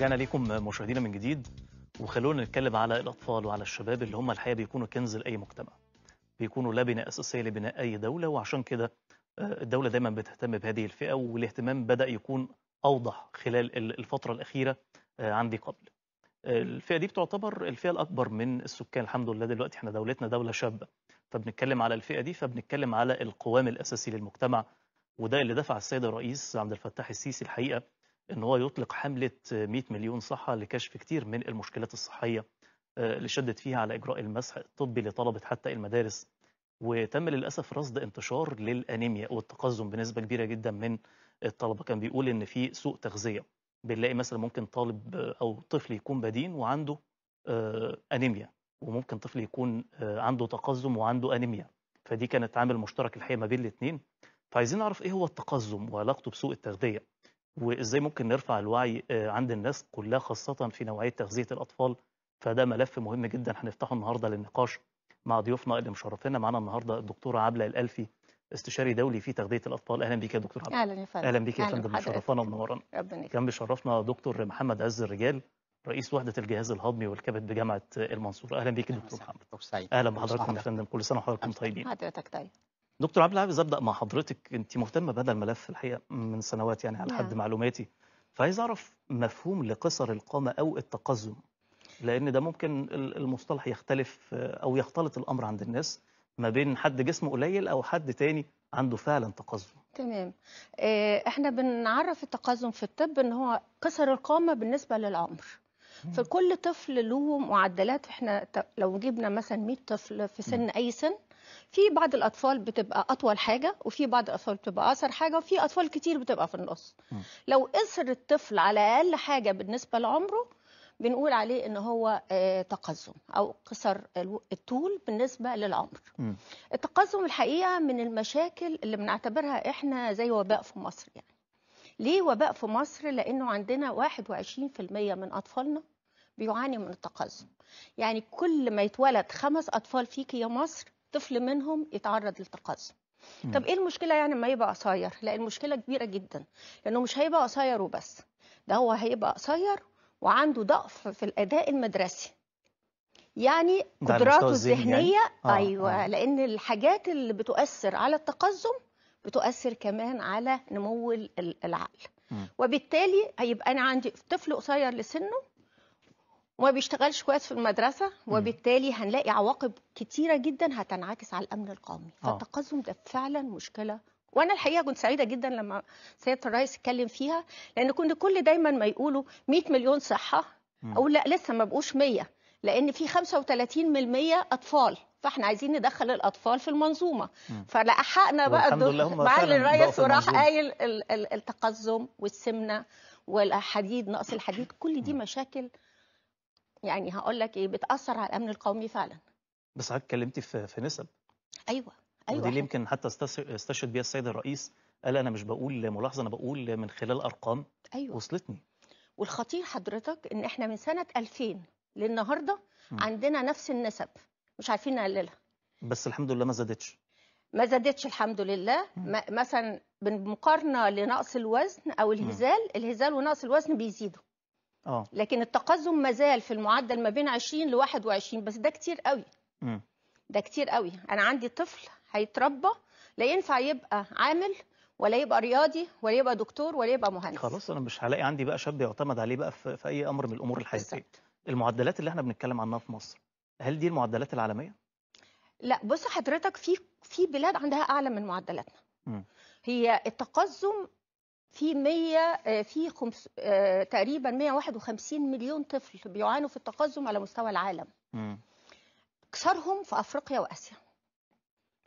رجعنا ليكم مشاهدينا من جديد وخلونا نتكلم على الاطفال وعلى الشباب اللي هم الحقيقه بيكونوا كنز لاي مجتمع بيكونوا لبنه اساسيه لبناء اي دوله وعشان كده آه، الدوله دايما بتهتم بهذه الفئه والاهتمام بدا يكون اوضح خلال الفتره الاخيره آه، عندي قبل آه، الفئه دي بتعتبر الفئه الاكبر من السكان الحمد لله دلوقتي احنا دولتنا دوله شابه فبنتكلم على الفئه دي فبنتكلم على القوام الاساسي للمجتمع وده اللي دفع السيد الرئيس عبد الفتاح السيسي الحقيقه ان هو يطلق حمله 100 مليون صحه لكشف كتير من المشكلات الصحيه آه، اللي شدت فيها على اجراء المسح الطبي لطلبه حتى المدارس وتم للاسف رصد انتشار للانيميا والتقزم بنسبه كبيره جدا من الطلبه كان بيقول ان في سوء تغذيه بنلاقي مثلا ممكن طالب او طفل يكون بدين وعنده آه، انيميا وممكن طفل يكون آه، عنده تقزم وعنده انيميا فدي كانت عامل مشترك الحقيقه ما بين الاثنين فعايزين نعرف ايه هو التقزم وعلاقته بسوء التغذيه وازاي ممكن نرفع الوعي آه، عند الناس كلها خاصه في نوعيه تغذيه الاطفال فده ملف مهم جدا هنفتحه النهارده للنقاش مع ضيوفنا اللي مشرفينا معانا النهارده الدكتوره عبله الالفي استشاري دولي في تغذيه الاطفال اهلا بيك يا دكتور عبله اهلا يا فندم اهلا بيك يا فندم مشرفانا ومنورانا كان بيشرفنا دكتور محمد عز الرجال رئيس وحده الجهاز الهضمي والكبد بجامعه المنصوره اهلا بيك يا دكتور محمد اهلا بحضرتك يا فندم كل سنه وحضراتكم طيبين حضرتك طيب دكتور عبد العزيز ابدا مع حضرتك انت مهتمه بهذا الملف الحقيقه من سنوات يعني على حد نعم. معلوماتي فعايز اعرف مفهوم لقصر القامه او التقزم لان ده ممكن المصطلح يختلف او يختلط الامر عند الناس ما بين حد جسمه قليل او حد تاني عنده فعلا تقزم تمام آه، احنا بنعرف التقزم في الطب ان هو كسر القامه بالنسبه للعمر فكل طفل له معدلات احنا لو جبنا مثلا 100 طفل في سن اي سن في بعض الاطفال بتبقى اطول حاجه وفي بعض الاطفال بتبقى اقصر حاجه وفي اطفال كتير بتبقى في النص لو قصر الطفل على اقل حاجه بالنسبه لعمره بنقول عليه ان هو آه، تقزم او قصر الطول بالنسبه للعمر م. التقزم الحقيقه من المشاكل اللي بنعتبرها احنا زي وباء في مصر يعني ليه وباء في مصر لانه عندنا 21% من اطفالنا بيعاني من التقزم يعني كل ما يتولد خمس أطفال فيكي يا مصر طفل منهم يتعرض للتقزم طب ايه المشكله يعني ما يبقى قصير لا المشكله كبيره جدا لانه مش هيبقى قصير وبس ده هو هيبقى قصير وعنده ضعف في الاداء المدرسي يعني قدراته يعني؟ الذهنيه يعني؟ آه ايوه آه. لان الحاجات اللي بتؤثر على التقزم بتؤثر كمان على نمو العقل م. وبالتالي هيبقى انا عندي طفل قصير لسنه وما بيشتغلش كويس في المدرسه وبالتالي هنلاقي عواقب كتيره جدا هتنعكس على الامن القومي آه. فالتقزم ده فعلا مشكله وانا الحقيقه كنت سعيده جدا لما سياده الرئيس اتكلم فيها لان كنت كل دايما ما يقولوا 100 مليون صحه اقول لا لسه ما بقوش 100 لان في 35% اطفال فاحنا عايزين ندخل الاطفال في المنظومه فلحقنا بقى مع الرئيس وراح قايل التقزم والسمنه والحديد نقص الحديد كل دي مشاكل يعني هقول لك ايه بتاثر على الامن القومي فعلا بس حضرتك اتكلمتي في في نسب ايوه ايوه ودي اللي يمكن حتى استشهد بيها السيد الرئيس قال انا مش بقول ملاحظه انا بقول من خلال ارقام أيوة. وصلتني والخطير حضرتك ان احنا من سنه 2000 للنهارده م. عندنا نفس النسب مش عارفين نقللها بس الحمد لله ما زادتش ما زادتش الحمد لله م. مثلا بالمقارنه لنقص الوزن او الهزال م. الهزال ونقص الوزن بيزيدوا آه. لكن التقزم ما زال في المعدل ما بين 20 ل 21 بس ده كتير قوي ده كتير قوي انا عندي طفل هيتربى لا ينفع يبقى عامل ولا يبقى رياضي ولا يبقى دكتور ولا يبقى مهندس خلاص انا مش هلاقي عندي بقى شاب يعتمد عليه بقى في, في اي امر من الامور الحياتيه المعدلات اللي احنا بنتكلم عنها في مصر هل دي المعدلات العالميه لا بص حضرتك في في بلاد عندها اعلى من معدلاتنا م. هي التقزم في 100 آه، في خمس آه، تقريبا 151 مليون طفل بيعانوا في التقزم على مستوى العالم اكثرهم في افريقيا واسيا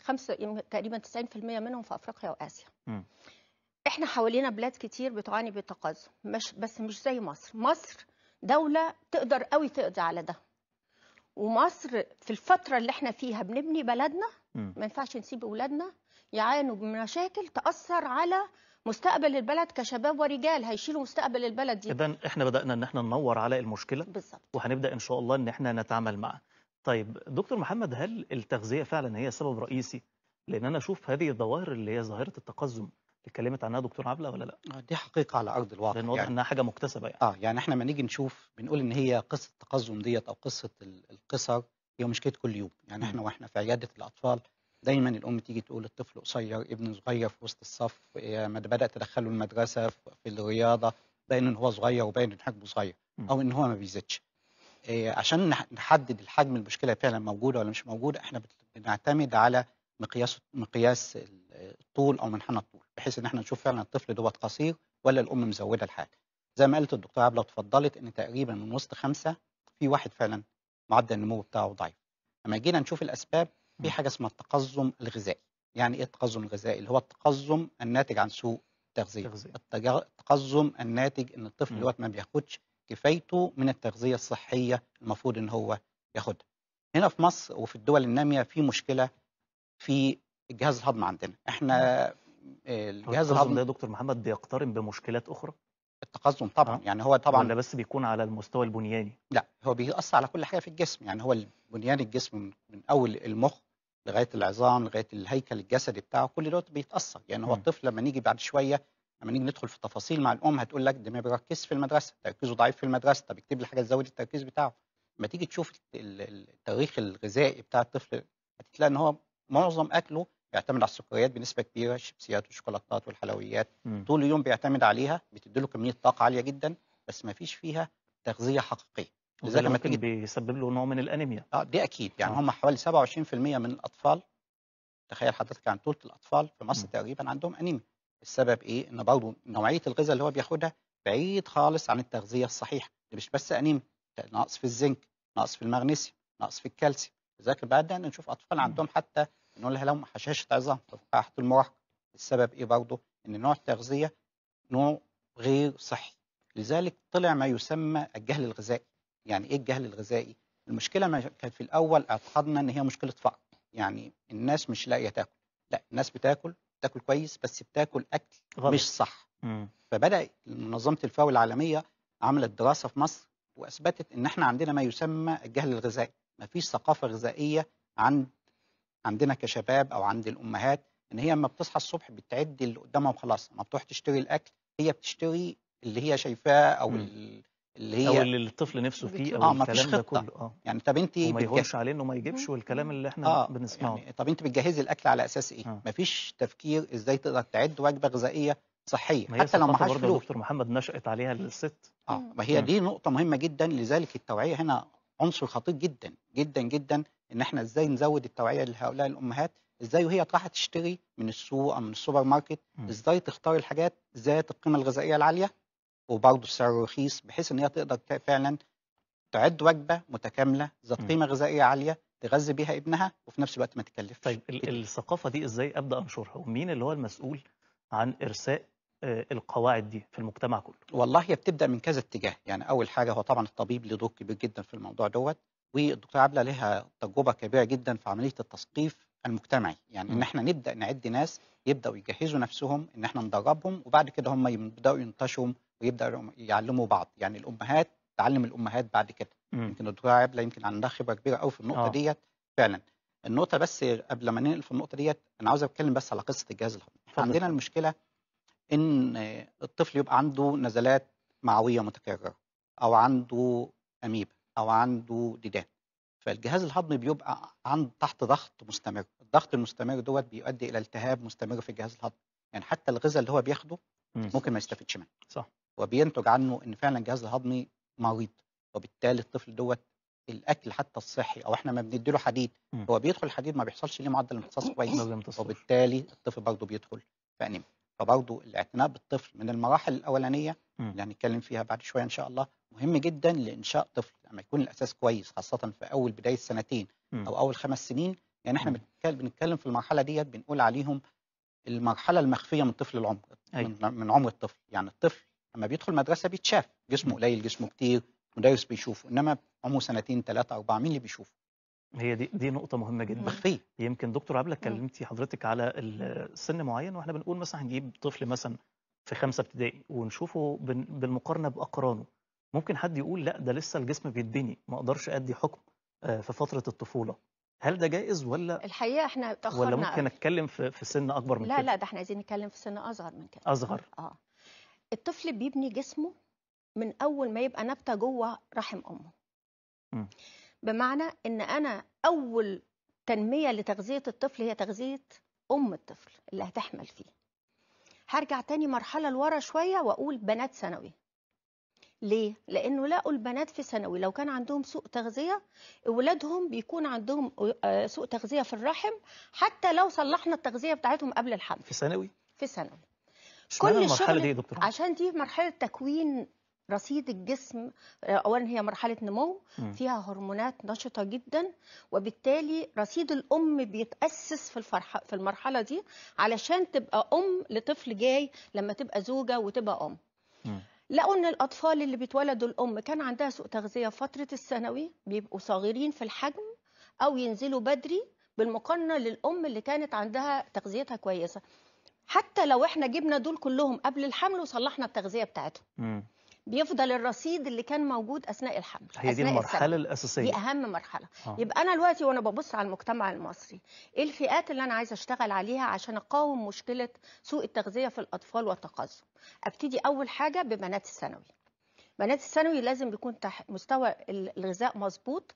خمسة تقريبا 90% منهم في افريقيا واسيا م. احنا حوالينا بلاد كتير بتعاني بالتقزم مش بس مش زي مصر مصر دوله تقدر قوي تقضي على ده ومصر في الفتره اللي احنا فيها بنبني بلدنا ما ينفعش نسيب اولادنا يعانوا بمشاكل تاثر على مستقبل البلد كشباب ورجال هيشيلوا مستقبل البلد دي اذا احنا بدانا ان احنا ننور على المشكله بالظبط وهنبدا ان شاء الله ان احنا نتعامل معها طيب دكتور محمد هل التغذيه فعلا هي سبب رئيسي لان انا اشوف هذه الظواهر اللي هي ظاهره التقزم اتكلمت عنها دكتور عبله ولا لا آه، دي حقيقه على ارض الواقع لان واضح يعني انها حاجه مكتسبه يعني اه يعني احنا لما نيجي نشوف بنقول ان هي قصه التقزم ديت او قصه القصر هي مشكله كل يوم يعني احنا واحنا في عياده الاطفال دايما الام تيجي تقول الطفل قصير ابن صغير في وسط الصف ما بدا تدخله المدرسه في الرياضه باين ان هو صغير وباين ان حجمه صغير او ان هو ما بيزيدش إيه، عشان نحدد الحجم المشكله فعلا موجوده ولا مش موجوده احنا بنعتمد على مقياس مقياس الطول او منحنى الطول بحيث ان احنا نشوف فعلا الطفل دوت قصير ولا الام مزوده الحاجه زي ما قالت الدكتوره عبله اتفضلت ان تقريبا من وسط خمسه في واحد فعلا معدل النمو بتاعه ضعيف لما جينا نشوف الاسباب في حاجه اسمها التقزم الغذائي يعني ايه التقزم الغذائي اللي هو التقزم الناتج عن سوء التغذيه التقزم الناتج ان الطفل دلوقتي ما بياخدش كفايته من التغذيه الصحيه المفروض ان هو ياخدها هنا في مصر وفي الدول الناميه في مشكله في الجهاز الهضمي عندنا احنا آه، الجهاز الهضمي يا دكتور محمد بيقترن بمشكلات اخرى التقزم طبعا آه. يعني هو طبعا ولا بس بيكون على المستوى البنياني لا هو بيأثر على كل حاجه في الجسم يعني هو البنيان الجسم من اول المخ لغايه العظام لغايه الهيكل الجسدي بتاعه كل دوت بيتاثر يعني هو الطفل لما نيجي بعد شويه لما نيجي ندخل في التفاصيل مع الام هتقول لك ده ما بيركزش في المدرسه تركيزه ضعيف في المدرسه طب اكتب لي حاجه تزود التركيز بتاعه لما تيجي تشوف التاريخ الغذائي بتاع الطفل هتلاقي ان هو معظم اكله بيعتمد على السكريات بنسبه كبيره الشيبسيات والشوكولاتات والحلويات م. طول اليوم بيعتمد عليها بتديله كميه طاقه عاليه جدا بس ما فيش فيها تغذيه حقيقيه لذلك لما تيجي بيسبب له نوع من الانيميا اه دي اكيد يعني آه. هم حوالي 27% من الاطفال تخيل حضرتك عن طولة الاطفال في مصر م. تقريبا عندهم انيميا السبب ايه ان برضه نوعيه الغذاء اللي هو بياخدها بعيد خالص عن التغذيه الصحيحه دي مش بس انيميا نقص في الزنك نقص في المغنيسيوم نقص في الكالسيوم لذلك بدانا نشوف اطفال عندهم حتى نقول لهم حشاشه عظام تحت المراهقه السبب ايه برضه ان نوع التغذيه نوع غير صحي لذلك طلع ما يسمى الجهل الغذائي يعني ايه الجهل الغذائي المشكله ما كانت في الاول اعتقدنا ان هي مشكله فقر يعني الناس مش لاقيه تاكل لا الناس بتاكل بتاكل كويس بس بتاكل اكل غلط. مش صح مم. فبدا منظمه الفاو العالميه عملت دراسه في مصر واثبتت ان احنا عندنا ما يسمى الجهل الغذائي ما فيش ثقافه غذائيه عند عندنا كشباب او عند الامهات ان هي لما بتصحى الصبح بتعد اللي قدامها وخلاص ما بتروح تشتري الاكل هي بتشتري اللي هي شايفاه او مم. اللي هي او اللي الطفل نفسه فيه او آه الكلام ده كله اه يعني طب انت ما يغش عليه انه ما يجيبش والكلام اللي احنا آه بنسمعه يعني طب انت بتجهزي الاكل على اساس ايه؟ آه. مفيش تفكير ازاي تقدر تعد وجبه غذائيه صحيه حتى لو ما حصلش دكتور محمد نشأت عليها الست اه ما هي آه. دي نقطه مهمه جدا لذلك التوعيه هنا عنصر خطير جدا جدا جدا ان احنا ازاي نزود التوعيه لهؤلاء الامهات ازاي وهي رايحه تشتري من السوق او من السوبر ماركت ازاي تختار الحاجات ذات القيمه الغذائيه العاليه وبرضه سعره رخيص بحيث ان هي تقدر فعلا تعد وجبه متكامله ذات قيمه غذائيه عاليه تغذي بيها ابنها وفي نفس الوقت ما تكلفش طيب إيه؟ الثقافه دي ازاي ابدا انشرها ومين اللي هو المسؤول عن ارساء آه، القواعد دي في المجتمع كله والله هي بتبدا من كذا اتجاه يعني اول حاجه هو طبعا الطبيب له دور كبير جدا في الموضوع دوت والدكتوره عبله لها تجربه كبيره جدا في عمليه التثقيف المجتمعي يعني م. ان احنا نبدا نعد ناس يبداوا يجهزوا نفسهم ان احنا ندربهم وبعد كده هم يبداوا ينتشروا ويبداوا يعلموا بعض يعني الامهات تعلم الامهات بعد كده يمكن الدكتوره عبله يمكن عندها خبره كبيره قوي في النقطه آه. ديت فعلا النقطه بس قبل ما ننقل في النقطه ديت انا عاوز اتكلم بس على قصه الجهاز الهضمي عندنا المشكله ان الطفل يبقى عنده نزلات معويه متكرره او عنده اميبا او عنده ديدان فالجهاز الهضمي بيبقى عند تحت ضغط مستمر الضغط المستمر دوت بيؤدي الى التهاب مستمر في الجهاز الهضمي يعني حتى الغذاء اللي هو بياخده ممكن ما يستفيدش منه صح وبينتج عنه ان فعلا الجهاز الهضمي مريض وبالتالي الطفل دوت الاكل حتى الصحي او احنا ما بنديله حديد م. هو بيدخل الحديد ما بيحصلش ليه معدل امتصاص كويس وبالتالي الطفل برضه بيدخل فانيميا فبرضه الاعتناء بالطفل من المراحل الاولانيه م. اللي هنتكلم فيها بعد شويه ان شاء الله مهم جدا لانشاء طفل لما يكون الاساس كويس خاصه في اول بدايه سنتين م. او اول خمس سنين يعني احنا بنتكلم في المرحله ديت بنقول عليهم المرحله المخفيه من طفل العمر أيوة. من عمر الطفل يعني الطفل لما بيدخل مدرسه بيتشاف جسمه قليل جسمه كتير مدرس بيشوفه انما عمره سنتين ثلاثه اربعه مين اللي بيشوفه؟ هي دي دي نقطة مهمة جدا مخفية يمكن دكتور عبلة كلمتي حضرتك على السن معين واحنا بنقول مثلا هنجيب طفل مثلا في خمسة ابتدائي ونشوفه بالمقارنة بأقرانه ممكن حد يقول لا ده لسه الجسم بيتبني ما اقدرش ادي حكم آه، في فترة الطفولة هل ده جائز ولا الحقيقة احنا تأخرنا ولا ممكن اتكلم في سن اكبر من لا كده لا ده احنا عايزين نتكلم في سن اصغر من كده اصغر اه الطفل بيبني جسمه من اول ما يبقى نبته جوه رحم امه م. بمعنى ان انا اول تنميه لتغذيه الطفل هي تغذيه ام الطفل اللي هتحمل فيه هرجع تاني مرحله لورا شويه واقول بنات ثانوي ليه لانه لقوا البنات في ثانوي لو كان عندهم سوء تغذيه اولادهم بيكون عندهم آه، سوء تغذيه في الرحم حتى لو صلحنا التغذيه بتاعتهم قبل الحمل في ثانوي في ثانوي كل المرحله دي دكتور عشان دي مرحله تكوين رصيد الجسم اولا هي مرحله نمو فيها هرمونات نشطه جدا وبالتالي رصيد الام بيتاسس في الفرحه في المرحله دي علشان تبقى ام لطفل جاي لما تبقى زوجه وتبقى ام م. لقوا ان الاطفال اللي بيتولدوا الام كان عندها سوء تغذيه فتره الثانوي بيبقوا صغيرين في الحجم او ينزلوا بدري بالمقارنه للام اللي كانت عندها تغذيتها كويسه حتى لو احنا جبنا دول كلهم قبل الحمل وصلحنا التغذيه بتاعتهم مم. بيفضل الرصيد اللي كان موجود اثناء الحمل هي دي المرحله الاساسيه دي اهم مرحله آه. يبقى انا دلوقتي وانا ببص على المجتمع المصري ايه الفئات اللي انا عايزه اشتغل عليها عشان اقاوم مشكله سوء التغذيه في الاطفال والتقزم ابتدي اول حاجه ببنات الثانوي بنات الثانوي لازم بيكون تح... مستوى الغذاء مظبوط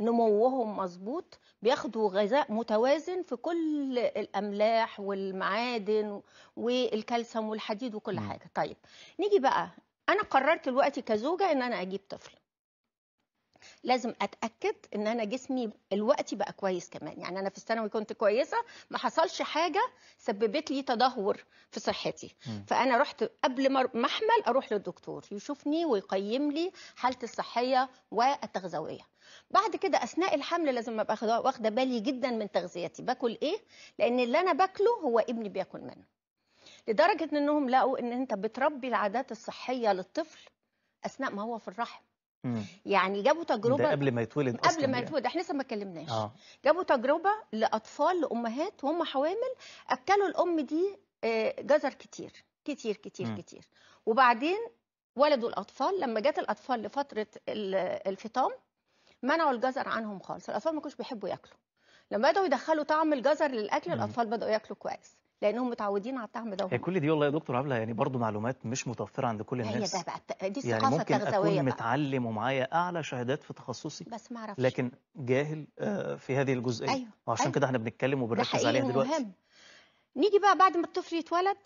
نموهم مظبوط بياخدوا غذاء متوازن في كل الاملاح والمعادن والكالسيوم والحديد وكل م. حاجه طيب نيجي بقى انا قررت دلوقتي كزوجه ان انا اجيب طفل لازم اتاكد ان انا جسمي الوقت بقى كويس كمان يعني انا في الثانوي كنت كويسه ما حصلش حاجه سببت لي تدهور في صحتي م. فانا رحت قبل ما احمل اروح للدكتور يشوفني ويقيم لي حالتي الصحيه والتغذويه بعد كده اثناء الحمل لازم ابقى واخده بالي جدا من تغذيتي باكل ايه لان اللي انا باكله هو ابني بياكل منه لدرجه انهم لقوا ان انت بتربي العادات الصحيه للطفل اثناء ما هو في الرحم يعني جابوا تجربه قبل ما يتولد اصلا قبل ما يعني. يتولد احنا لسه ما اتكلمناش آه. جابوا تجربه لاطفال لامهات وهم حوامل اكلوا الام دي آه، جزر كتير كتير كتير م. كتير وبعدين ولدوا الاطفال لما جت الاطفال لفتره الفطام منعوا الجزر عنهم خالص الاطفال ما كانوش بيحبوا ياكلوا لما بداوا يدخلوا طعم الجزر للاكل الاطفال بداوا ياكلوا كويس لانهم متعودين على الطعم ده هي كل دي والله يا دكتور عبله يعني برضو معلومات مش متوفره عند كل الناس هي ده بقى دي يعني الثقافه يعني ممكن التغذويه اكون بقى. متعلم ومعايا اعلى شهادات في تخصصي بس ما اعرفش لكن جاهل آه، في هذه الجزئيه أيوة. وعشان أيوة. كده احنا بنتكلم وبنركز عليها دلوقتي مهم. نيجي بقى بعد ما الطفل يتولد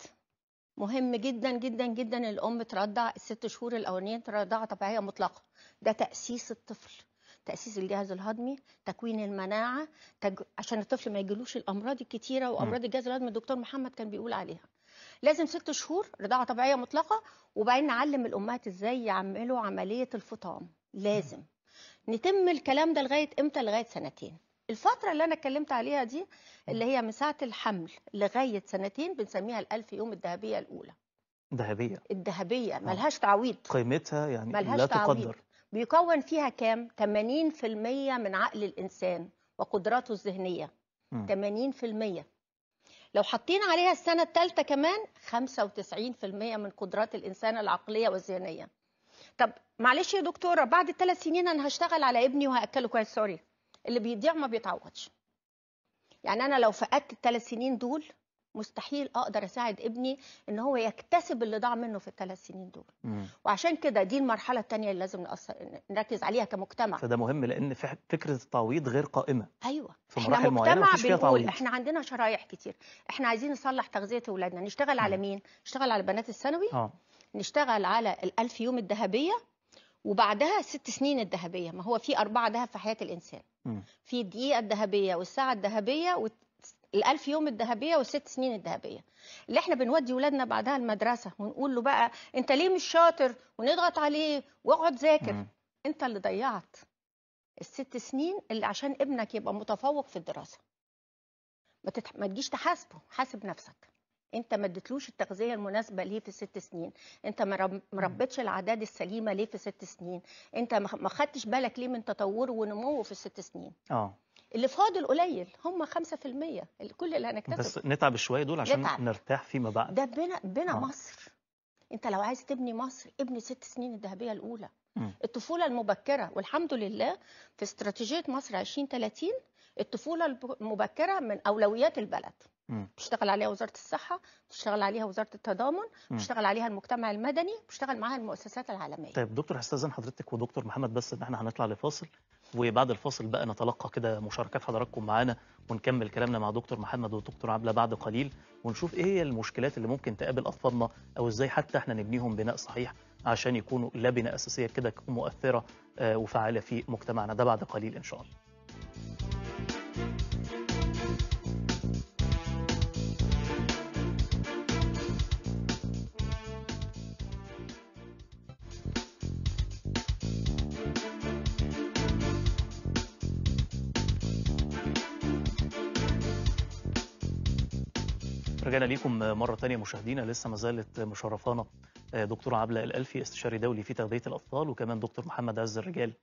مهم جدا جدا جدا الام ترضع الست شهور الاولانيه رضاعه طبيعيه مطلقه ده تاسيس الطفل تاسيس الجهاز الهضمي تكوين المناعه تج... عشان الطفل ما يجيلوش الامراض الكتيره وامراض الجهاز الهضمي الدكتور محمد كان بيقول عليها لازم ست شهور رضاعه طبيعيه مطلقه وبعدين نعلم الامهات ازاي يعملوا عمليه الفطام لازم نتم الكلام ده لغايه امتى لغايه سنتين الفترة اللي أنا اتكلمت عليها دي اللي هي من ساعة الحمل لغاية سنتين بنسميها الألف يوم الذهبية الأولى. ذهبية. الذهبية آه. ملهاش تعويض. قيمتها يعني ملهاش لا تعويض. تقدر. بيكون فيها كام 80% من عقل الانسان وقدراته الذهنيه م. 80% لو حاطين عليها السنه الثالثه كمان 95% من قدرات الانسان العقليه والذهنيه طب معلش يا دكتوره بعد ثلاث سنين انا هشتغل على ابني وهاكله كويس سوري اللي بيضيع ما بيتعوضش يعني انا لو فقدت الثلاث سنين دول مستحيل اقدر اساعد ابني ان هو يكتسب اللي ضاع منه في الثلاث سنين دول مم. وعشان كده دي المرحله الثانيه اللي لازم نركز عليها كمجتمع فده مهم لان فكره التعويض غير قائمه ايوه في احنا مجتمع بنقول احنا عندنا شرايح كتير احنا عايزين نصلح تغذيه اولادنا نشتغل مم. على مين نشتغل على بنات الثانوي آه. نشتغل على الألف يوم الذهبيه وبعدها الست سنين الذهبيه ما هو في اربعه ذهب في حياه الانسان في الدقيقه الذهبيه والساعه الذهبيه الألف يوم الذهبية والست سنين الذهبية اللي احنا بنودي ولادنا بعدها المدرسة ونقول له بقى أنت ليه مش شاطر ونضغط عليه واقعد ذاكر أنت اللي ضيعت الست سنين اللي عشان ابنك يبقى متفوق في الدراسة ما, تتح... ما تجيش تحاسبه حاسب نفسك انت ما اديتلوش التغذيه المناسبه ليه في الست سنين انت ما ربيتش العداد السليمه ليه في ست سنين انت ما خدتش بالك ليه من تطوره ونموه في الست سنين اه اللي فاضل قليل هم 5% كل اللي هنكتسبه بس نتعب شويه دول عشان نتعب. نرتاح فيما بعد ده بنا بنا آه. مصر انت لو عايز تبني مصر ابني ست سنين الذهبيه الاولى م. الطفوله المبكره والحمد لله في استراتيجيه مصر 2030 الطفوله المبكره من اولويات البلد بتشتغل عليها وزاره الصحه بتشتغل عليها وزاره التضامن بتشتغل عليها المجتمع المدني بتشتغل معاها المؤسسات العالميه طيب دكتور هستاذن حضرتك ودكتور محمد بس ان احنا هنطلع لفاصل وبعد الفاصل بقى نتلقى كده مشاركات حضراتكم معانا ونكمل كلامنا مع دكتور محمد ودكتور عبله بعد قليل ونشوف ايه هي المشكلات اللي ممكن تقابل اطفالنا او ازاي حتى احنا نبنيهم بناء صحيح عشان يكونوا لبنه اساسيه كده مؤثره آه، وفعاله في مجتمعنا ده بعد قليل ان شاء الله رجعنا ليكم مرة تانية مشاهدينا لسه ما زالت مشرفانا دكتورة عبلة الألفي استشاري دولي في تغذية الأطفال وكمان دكتور محمد عز الرجال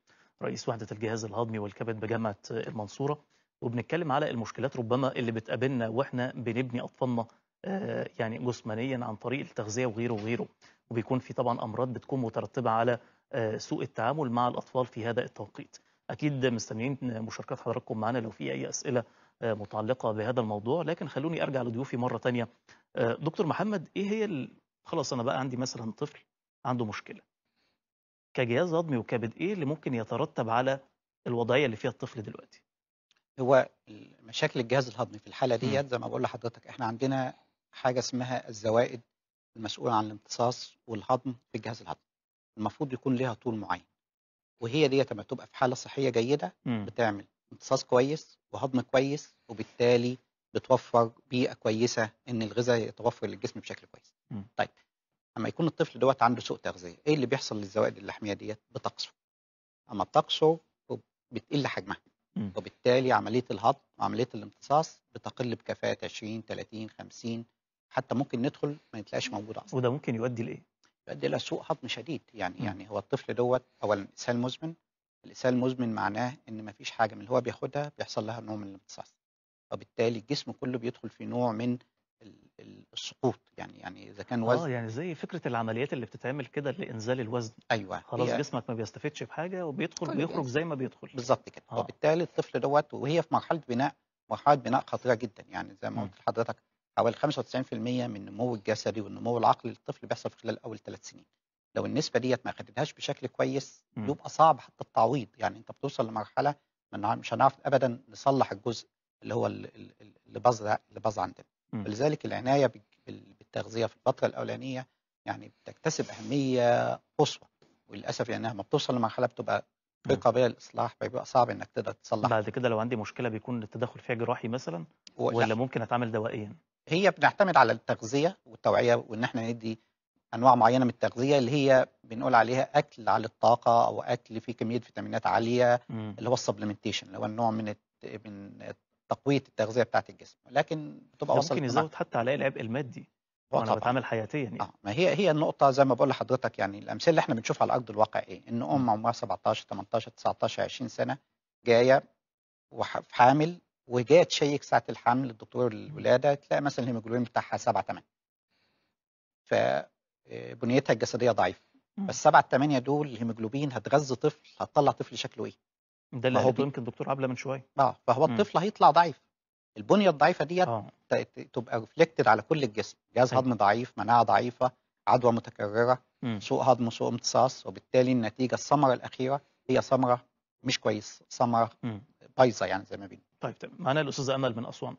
رئيس وحدة الجهاز الهضمي والكبد بجامعة المنصورة وبنتكلم على المشكلات ربما اللي بتقابلنا واحنا بنبني أطفالنا آه، يعني جسمانيا عن طريق التغذية وغيره وغيره وبيكون في طبعا أمراض بتكون مترتبة على آه، سوء التعامل مع الأطفال في هذا التوقيت أكيد مستنيين مشاركات حضراتكم معنا لو في أي أسئلة آه، متعلقة بهذا الموضوع لكن خلوني أرجع لضيوفي مرة تانية آه، دكتور محمد إيه هي ال... خلاص أنا بقى عندي مثلا طفل عنده مشكلة كجهاز هضمي وكبد إيه اللي ممكن يترتب على الوضعية اللي فيها الطفل دلوقتي هو مشاكل الجهاز الهضمي في الحالة ديت زي ما بقول لحضرتك إحنا عندنا حاجة اسمها الزوائد المسؤولة عن الامتصاص والهضم في الجهاز الهضمي المفروض يكون لها طول معين وهي ديت لما تبقى في حاله صحيه جيده بتعمل امتصاص كويس وهضم كويس وبالتالي بتوفر بيئه كويسه ان الغذاء يتوفر للجسم بشكل كويس. م. طيب لما يكون الطفل دوت عنده سوء تغذيه، ايه اللي بيحصل للزوائد اللحميه ديت؟ بتقصر. اما بتقصر بتقل حجمها. م. وبالتالي عمليه الهضم وعمليه الامتصاص بتقل بكفاءه 20 30 50 حتى ممكن ندخل ما نتلاقيش موجوده اصلا. وده ممكن يؤدي لايه؟ يؤدي الى سوء هضم شديد يعني م. يعني هو الطفل دوت اولا اسهال مزمن الإسهال المزمن معناه إن مفيش حاجة من اللي هو بياخدها بيحصل لها نوع من الامتصاص وبالتالي الجسم كله بيدخل في نوع من السقوط يعني يعني اذا كان آه، وزن اه يعني زي فكره العمليات اللي بتتعمل كده لانزال الوزن ايوه خلاص جسمك ما بيستفدش بحاجه وبيدخل طيب، بيخرج إيه؟ زي ما بيدخل بالظبط كده آه. وبالتالي الطفل دوت وهي في مرحله بناء مرحله بناء خطيره جدا يعني زي ما قلت لحضرتك حوالي 95% من النمو الجسدي والنمو العقلي للطفل بيحصل في خلال اول ثلاث سنين لو النسبه ديت ما خدتهاش بشكل كويس يبقى صعب حتى التعويض يعني انت بتوصل لمرحله ما مش هنعرف ابدا نصلح الجزء اللي هو اللي باظ اللي باظ عندنا ولذلك العنايه بالتغذيه في الفتره الاولانيه يعني بتكتسب اهميه قصوى وللاسف يعني ما بتوصل لمرحله بتبقى في قابله للاصلاح بيبقى صعب انك تقدر تصلح بعد كده لو عندي مشكله بيكون التدخل فيها جراحي مثلا ولا لا. ممكن اتعامل دوائيا هي بنعتمد على التغذيه والتوعيه وان احنا ندي انواع معينه من التغذيه اللي هي بنقول عليها اكل على الطاقه او اكل فيه كميه فيتامينات عاليه م. اللي هو السبلمنتيشن اللي هو النوع من من تقويه التغذيه بتاعه الجسم لكن بتبقى يعني وصل ممكن يزود حتى على العبء المادي هو انا بتعامل حياتيا يعني اه ما هي هي النقطه زي ما بقول لحضرتك يعني الامثله اللي احنا بنشوفها على ارض الواقع ايه ان ام عمرها 17 18 19 20 سنه جايه وحامل وجايه تشيك ساعه الحمل الدكتور الولاده تلاقي مثلا الهيموجلوبين بتاعها 7 8 ف آه، بنيتها الجسديه ضعيفه فالسبعه الثمانيه دول الهيموجلوبين هتغذي طفل هتطلع طفل شكله ايه؟ ده اللي قلته يمكن الدكتور عبله من شويه اه فهو الطفل هيطلع ضعيف البنيه الضعيفه ديت آه. تبقى ريفلكتد على كل الجسم جهاز هضم ضعيف مناعه ضعيفه عدوى متكرره م. سوء هضم سوء امتصاص وبالتالي النتيجه الثمره الاخيره هي ثمره مش كويس ثمره بايظه يعني زي ما بيقولوا طيب تمام معانا الاستاذه امل من اسوان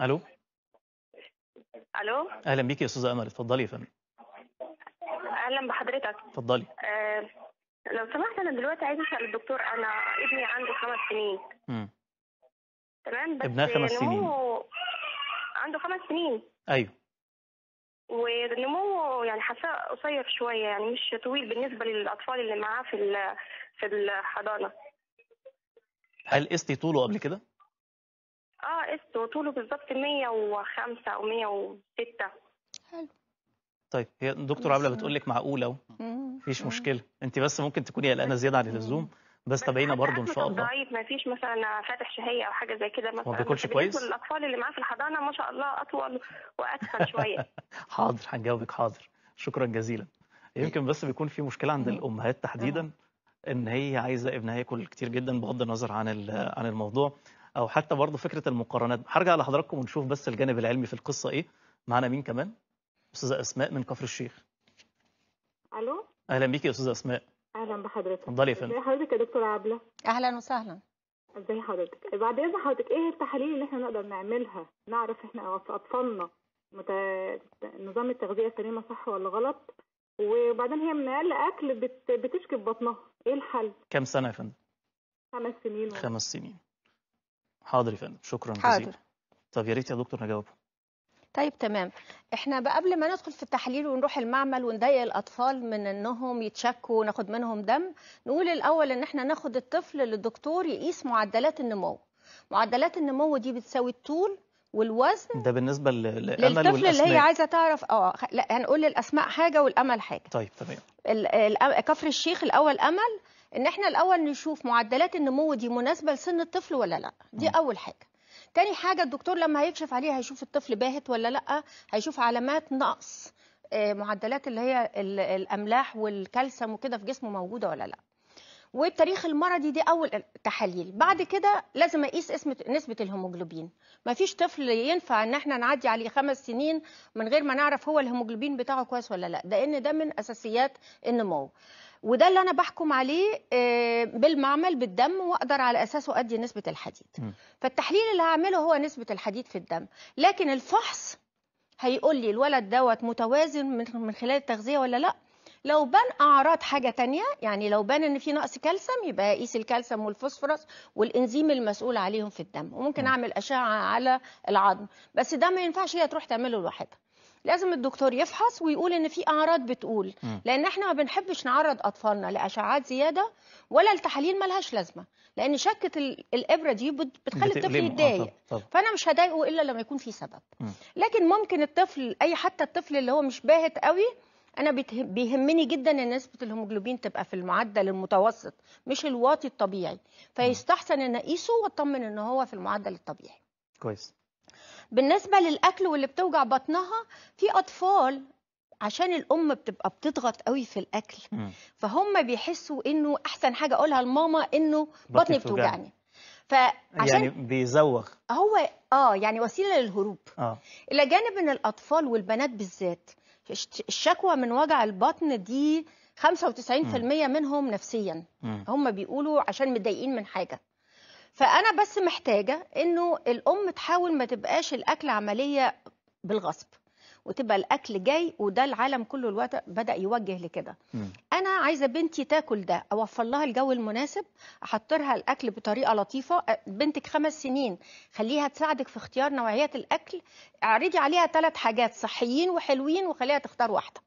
الو الو اهلا بيكي يا استاذه امل اتفضلي يا فندم اهلا بحضرتك اتفضلي آه لو سمحت انا دلوقتي عايز اسال الدكتور انا ابني عنده خمس سنين امم تمام بس ابنها خمس سنين عنده خمس سنين ايوه ونموه يعني حساء قصير شويه يعني مش طويل بالنسبه للاطفال اللي معاه في في الحضانه هل قستي طوله قبل كده؟ اه قسته طوله بالظبط 105 او 106 حلو طيب هي دكتور عبله بتقول لك معقوله مفيش مشكله انت بس ممكن تكوني قلقانه زياده عن اللزوم بس تابعينا برضه ان شاء الله ضعيف ما فيش مثلا فاتح شهيه او حاجه زي كده مثلا ما بياكلش كويس الاطفال اللي معاه في الحضانه ما شاء الله اطول واسهل شويه حاضر هنجاوبك حاضر شكرا جزيلا يمكن بس بيكون في مشكله عند الامهات تحديدا ان هي عايزه ابنها ياكل كتير جدا بغض النظر عن عن الموضوع او حتى برضه فكره المقارنات هرجع لحضراتكم ونشوف بس الجانب العلمي في القصه ايه معانا مين كمان استاذه اسماء من كفر الشيخ الو اهلا بيكي يا استاذه اسماء اهلا بحضرتك اتفضلي يا فندم ازي حضرتك يا دكتور عبله اهلا وسهلا ازي حضرتك بعد اذن حضرتك ايه التحاليل اللي احنا نقدر نعملها نعرف احنا اطفالنا مت... نظام التغذيه السليمه صح ولا غلط وبعدين هي من اقل اكل بت... بتشكي في بطنها ايه الحل كام سنه يا فندم خمس سنين خمس سنين حاضر يا فندم شكرا جزيلا حاضر. طب يا ريت يا دكتور نجاوبه طيب تمام احنا بقى قبل ما ندخل في التحليل ونروح المعمل ونضايق الاطفال من انهم يتشكوا وناخد منهم دم نقول الاول ان احنا ناخد الطفل للدكتور يقيس معدلات النمو معدلات النمو دي بتساوي الطول والوزن ده بالنسبه للامل للطفل اللي هي عايزه تعرف اه لا هنقول الاسماء حاجه والامل حاجه طيب تمام كفر الشيخ الاول امل ان احنا الاول نشوف معدلات النمو دي مناسبه لسن الطفل ولا لا دي م. اول حاجه تاني حاجه الدكتور لما هيكشف عليه هيشوف الطفل باهت ولا لا هيشوف علامات نقص آه، معدلات اللي هي الاملاح والكالسيوم وكده في جسمه موجوده ولا لا والتاريخ المرضي دي اول تحاليل بعد كده لازم اقيس اسم نسبه الهيموجلوبين مفيش طفل ينفع ان احنا نعدي عليه خمس سنين من غير ما نعرف هو الهيموجلوبين بتاعه كويس ولا لا لان ده, ده من اساسيات النمو وده اللي انا بحكم عليه آه، بالمعمل بالدم واقدر على اساسه ادي نسبه الحديد فالتحليل اللي هعمله هو نسبه الحديد في الدم لكن الفحص هيقول لي الولد دوت متوازن من خلال التغذيه ولا لا لو بان اعراض حاجه تانية يعني لو بان ان في نقص كالسيوم يبقى اقيس الكالسيوم والفوسفورس والانزيم المسؤول عليهم في الدم وممكن اعمل اشعه على العظم بس ده ما ينفعش هي تروح تعمله لوحدها لازم الدكتور يفحص ويقول ان في اعراض بتقول م. لان احنا ما بنحبش نعرض اطفالنا لاشعاعات زياده ولا التحاليل لهاش لازمه لان شكه الابره دي بتخلي الطفل آه، يتضايق فانا مش هضايقه الا لما يكون في سبب م. لكن ممكن الطفل اي حتى الطفل اللي هو مش باهت قوي انا بيهمني جدا ان نسبه الهيموجلوبين تبقى في المعدل المتوسط مش الواطي الطبيعي فيستحسن ان اقيسه واطمن ان هو في المعدل الطبيعي كويس بالنسبه للاكل واللي بتوجع بطنها في اطفال عشان الام بتبقى بتضغط قوي في الاكل فهم بيحسوا انه احسن حاجه اقولها لماما انه بطني بتوجعني فعشان يعني بيزوغ هو اه يعني وسيله للهروب آه. الى جانب ان الاطفال والبنات بالذات الشكوى من وجع البطن دي 95% منهم نفسيا هم بيقولوا عشان متضايقين من حاجه فانا بس محتاجه انه الام تحاول ما تبقاش الاكل عمليه بالغصب وتبقى الاكل جاي وده العالم كله الوقت بدا يوجه لكده انا عايزه بنتي تاكل ده اوفر لها الجو المناسب احطرها الاكل بطريقه لطيفه بنتك خمس سنين خليها تساعدك في اختيار نوعيات الاكل اعرضي عليها ثلاث حاجات صحيين وحلوين وخليها تختار واحده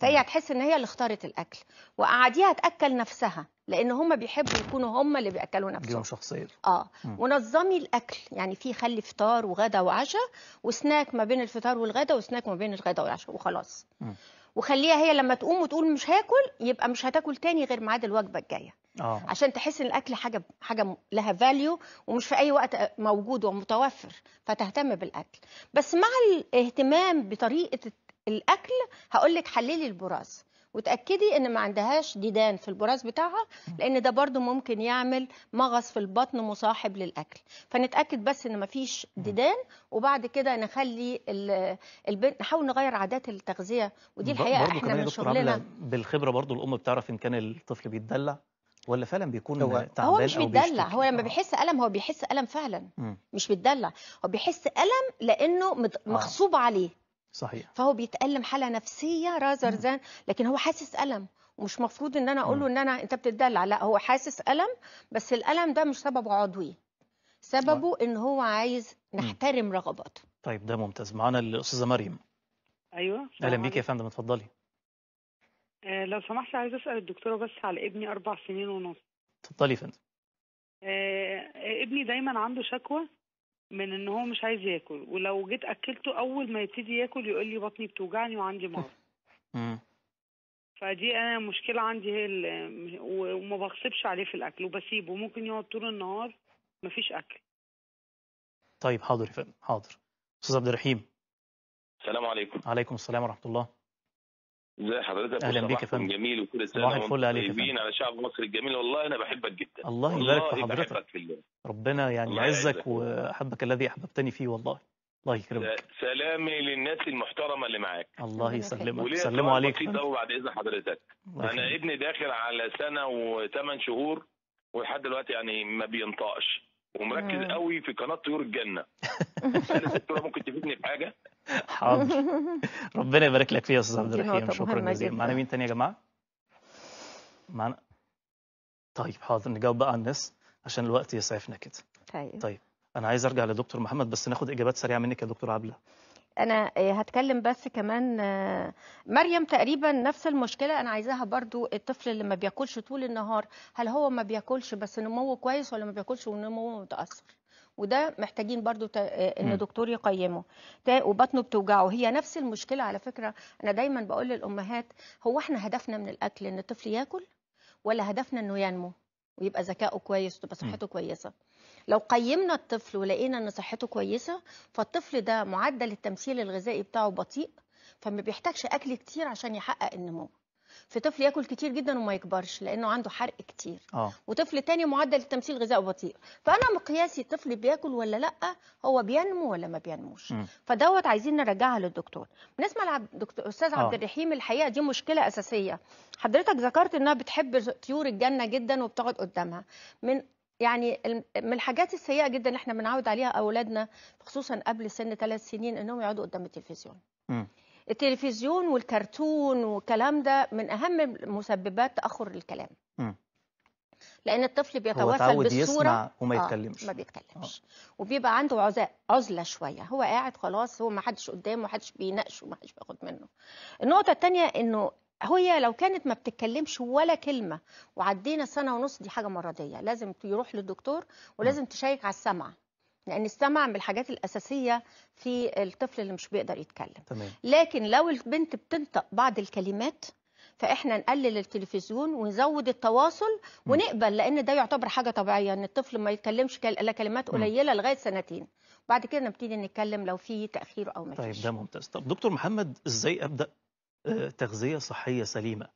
فهي هتحس ان هي اللي اختارت الاكل وقعديها تاكل نفسها لان هم بيحبوا يكونوا هم اللي بياكلوا نفسهم ليهم شخصيه اه م. ونظمي الاكل يعني في خلي فطار وغدا وعشاء وسناك ما بين الفطار والغدا وسناك ما بين الغدا والعشاء وخلاص م. وخليها هي لما تقوم وتقول مش هاكل يبقى مش هتاكل تاني غير ميعاد الوجبه الجايه آه. عشان تحس ان الاكل حاجه حاجه لها فاليو ومش في اي وقت موجود ومتوفر فتهتم بالاكل بس مع الاهتمام بطريقه الاكل هقول لك حللي البراز وتاكدي ان ما عندهاش ديدان في البراز بتاعها لان ده برده ممكن يعمل مغص في البطن مصاحب للاكل فنتاكد بس ان ما فيش ديدان وبعد كده نخلي البنت نحاول نغير عادات التغذيه ودي الحقيقه احنا من شغلنا بالخبره برضو الام بتعرف ان كان الطفل بيتدلع ولا فعلا بيكون هو هو مش بيتدلع هو لما آه. بيحس الم هو بيحس الم فعلا مم. مش بيتدلع هو بيحس الم لانه آه. مغصوب عليه صحيح فهو بيتألم حالة نفسية رازر زان لكن هو حاسس ألم مش مفروض ان انا اقول له ان انا انت بتدلع لا هو حاسس الم بس الالم ده مش سببه عضوي سببه ان هو عايز نحترم رغباته طيب ده ممتاز معانا الاستاذه مريم ايوه اهلا بيك يا فندم اتفضلي آه لو سمحت عايز اسال الدكتوره بس على ابني اربع سنين ونص اتفضلي يا فندم آه ابني دايما عنده شكوى من ان هو مش عايز ياكل ولو جيت اكلته اول ما يبتدي ياكل يقول لي بطني بتوجعني وعندي مرض فدي انا مشكله عندي هي وما بغصبش عليه في الاكل وبسيبه ممكن يقعد طول النهار مفيش اكل طيب حاضر يا فندم حاضر استاذ عبد الرحيم السلام عليكم وعليكم السلام ورحمه الله ازي حضرتك اهلا بيك يا فندم جميل وكل سنه صباح الفل عليك طيبين على شعب مصر الجميل والله انا بحبك جدا الله يبارك في حضرتك في الله. ربنا يعني يعزك واحبك الذي احببتني فيه والله الله يكرمك سلامي للناس المحترمه اللي معاك الله يسلمك سلموا عليك وليه بعد اذن حضرتك انا ابني داخل على سنه وثمان شهور ولحد دلوقتي يعني ما بينطقش ومركز قوي آه. في قناه طيور الجنه ممكن تفيدني بحاجه حاضر ربنا يبارك لك فيها يا استاذ عبد الرحيم شكرا جزيلا معانا مين تاني يا جماعه؟ معانا طيب حاضر نجاوب بقى على الناس عشان الوقت يسعفنا كده طيب طيب انا عايز ارجع لدكتور محمد بس ناخد اجابات سريعه منك يا دكتور عبله انا آه، هتكلم بس كمان آه، مريم تقريبا نفس المشكله انا عايزاها برضو الطفل اللي ما بياكلش طول النهار هل هو ما بياكلش بس نموه كويس ولا ما بياكلش ونموه متاثر وده محتاجين برضو آه، ان دكتور يقيمه وبطنه بتوجعه هي نفس المشكله على فكره انا دايما بقول للامهات هو احنا هدفنا من الاكل ان الطفل ياكل ولا هدفنا انه ينمو ويبقى ذكائه كويس وتبقى صحته كويسه لو قيمنا الطفل ولقينا ان صحته كويسه فالطفل ده معدل التمثيل الغذائي بتاعه بطيء فما بيحتاجش اكل كتير عشان يحقق النمو في طفل ياكل كتير جدا وما يكبرش لانه عنده حرق كتير أوه. وطفل تاني معدل التمثيل غذائه بطيء فانا مقياسي الطفل بياكل ولا لا هو بينمو ولا ما بينموش فدوت عايزين نرجعها للدكتور بنسمع الدكتور استاذ آه. عبد الرحيم الحقيقه دي مشكله اساسيه حضرتك ذكرت انها بتحب طيور الجنه جدا وبتقعد قدامها من يعني من الحاجات السيئه جدا اللي احنا بنعود عليها اولادنا خصوصا قبل سن ثلاث سنين انهم يقعدوا قدام التلفزيون م. التلفزيون والكرتون والكلام ده من اهم مسببات تاخر الكلام لان الطفل بيتواصل هو بالصوره يسمع وما آه، يتكلمش آه ما بيتكلمش آه. وبيبقى عنده عزاء عزله شويه هو قاعد خلاص هو ما حدش قدامه ما حدش بيناقشه ما حدش بياخد منه النقطه الثانيه انه هي لو كانت ما بتتكلمش ولا كلمه وعدينا سنه ونص دي حاجه مرضيه لازم يروح للدكتور ولازم تشيك على السمع لان السمع من الحاجات الاساسيه في الطفل اللي مش بيقدر يتكلم تمام. لكن لو البنت بتنطق بعض الكلمات فاحنا نقلل التلفزيون ونزود التواصل ونقبل لان ده يعتبر حاجه طبيعيه ان الطفل ما يتكلمش الا كلمات قليله لغايه سنتين بعد كده نبتدي نتكلم لو في تاخير او ما طيب، فيش طيب ده ممتاز طب دكتور محمد ازاي ابدا آه، تغذيه صحيه سليمه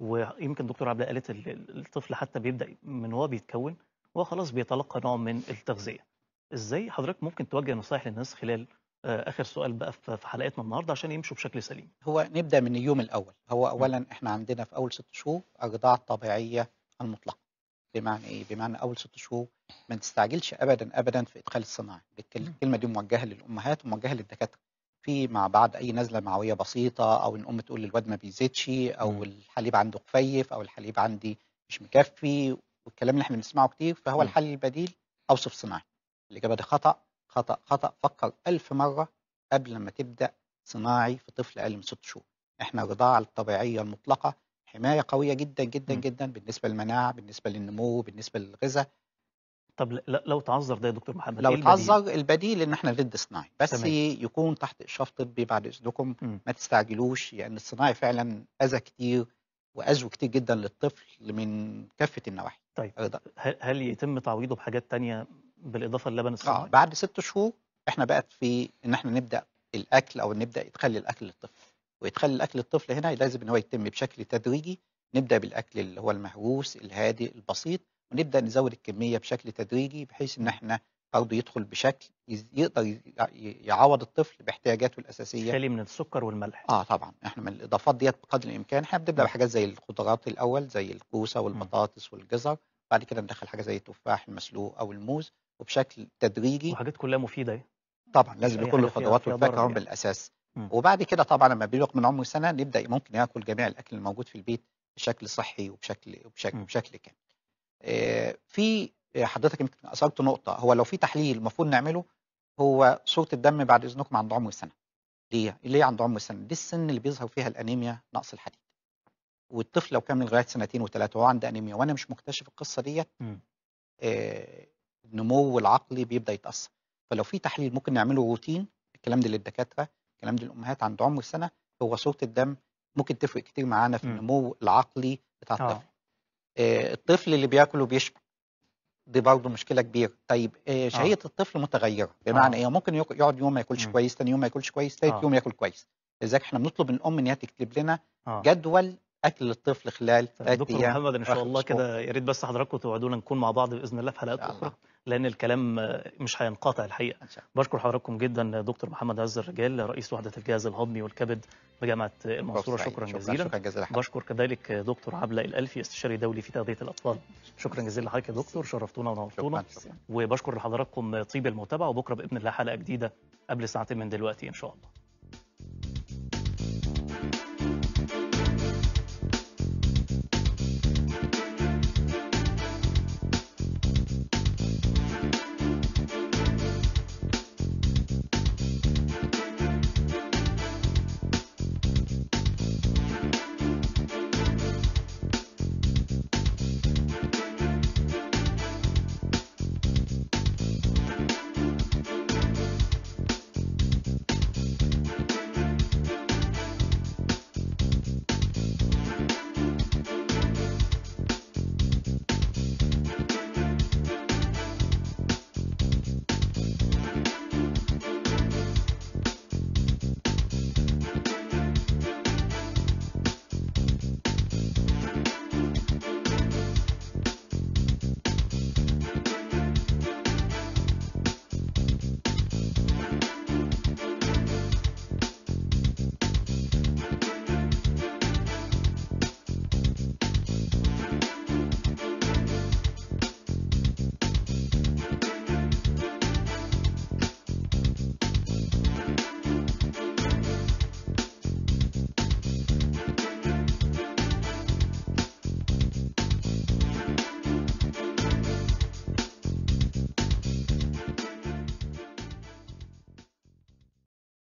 ويمكن دكتور عبله قالت الطفل حتى بيبدا من هو بيتكون وخلاص بيتلقى نوع من التغذيه ازاي حضرتك ممكن توجه نصايح للناس خلال آه، اخر سؤال بقى في حلقتنا النهارده عشان يمشوا بشكل سليم هو نبدا من اليوم الاول هو اولا احنا عندنا في اول ست شهور اجضاع طبيعيه المطلقه بمعنى ايه بمعنى اول ست شهور ما تستعجلش ابدا ابدا في ادخال الصناعي الكلمه دي موجهه للامهات وموجهه للدكاتره في مع بعض اي نزله معويه بسيطه او ان ام تقول للواد ما بيزيدش او الحليب عنده خفيف او الحليب عندي مش مكفي والكلام اللي احنا بنسمعه كتير فهو الحل البديل اوصف صناعي الإجابة دي خطأ خطأ خطأ فكر ألف مرة قبل ما تبدأ صناعي في طفل أقل من ست شهور إحنا الرضاعة الطبيعية المطلقة حماية قوية جدا جدا م. جدا بالنسبة للمناعة بالنسبة للنمو بالنسبة للغذاء طب لو تعذر ده يا دكتور محمد لو إيه تعذر البديل ان احنا نرد صناعي بس تمام. يكون تحت اشراف طبي بعد اذنكم ما تستعجلوش لان يعني الصناعي فعلا اذى كتير واذوا كتير جدا للطفل من كافه النواحي طيب هل يتم تعويضه بحاجات تانية بالاضافه للبن آه، الصناعي آه بعد ست شهور احنا بقت في ان احنا نبدا الاكل او نبدا ادخال الاكل للطفل وادخال الاكل للطفل هنا لازم ان هو يتم بشكل تدريجي نبدا بالاكل اللي هو المهووس الهادئ البسيط ونبدا نزود الكميه بشكل تدريجي بحيث ان احنا برضه يدخل بشكل يقدر يعوض الطفل باحتياجاته الاساسيه خالي من السكر والملح اه طبعا احنا من الاضافات ديت بقدر الامكان احنا بنبدا نعم. بحاجات زي الخضروات الاول زي الكوسه والبطاطس والجزر بعد كده ندخل حاجه زي التفاح المسلوق او الموز وبشكل تدريجي وحاجات كلها مفيده طبعا لازم يعني يكون له خطوات والفاكهه يعني. بالاساس وبعد كده طبعا لما بيبلغ من عمر سنه نبدا ممكن ياكل جميع الاكل الموجود في البيت بشكل صحي وبشكل وبشكل م. بشكل كامل. آه، في آه، حضرتك يمكن اثرت نقطه هو لو في تحليل المفروض نعمله هو صوره الدم بعد اذنكم عند عمر سنه. ليه؟ ليه عند عمر سنه؟ دي السن اللي بيظهر فيها الانيميا نقص الحديد. والطفل لو كان من لغايه سنتين وثلاثه وهو عنده انيميا وانا مش مكتشف القصه ديت النمو العقلي بيبدا يتاثر فلو في تحليل ممكن نعمله روتين الكلام ده للدكاتره الكلام ده للامهات عند عمر سنه هو صوره الدم ممكن تفرق كتير معانا في النمو العقلي بتاع الطفل آه, آه، الطفل اللي بياكل وبيشبع دي برضه مشكله كبيره طيب آه, آه. شهيه آه. الطفل متغيره بمعنى آه. ايه ممكن يقعد يوم ما ياكلش كويس ثاني يوم ما ياكلش كويس ثالث يوم ياكل كويس لذلك احنا بنطلب من الام ان هي تكتب لنا جدول اكل الطفل خلال ثلاث طيب، دكتور محمد ان شاء الله كده يا ريت بس حضراتكم توعدونا نكون مع بعض باذن الله في حلقات اخرى لان الكلام مش هينقطع الحقيقه بشكر حضراتكم جدا دكتور محمد عز الرجال رئيس وحده الجهاز الهضمي والكبد بجامعه المنصوره شكرا, شكرا جزيلا شكرا جزيلا بشكر كذلك دكتور عبله الالفي استشاري دولي في تغذيه الاطفال شكرا جزيلا لحضرتك يا دكتور شرفتونا ونورتونا وبشكر لحضراتكم طيب المتابعه وبكره باذن الله حلقه جديده قبل ساعتين من دلوقتي ان شاء الله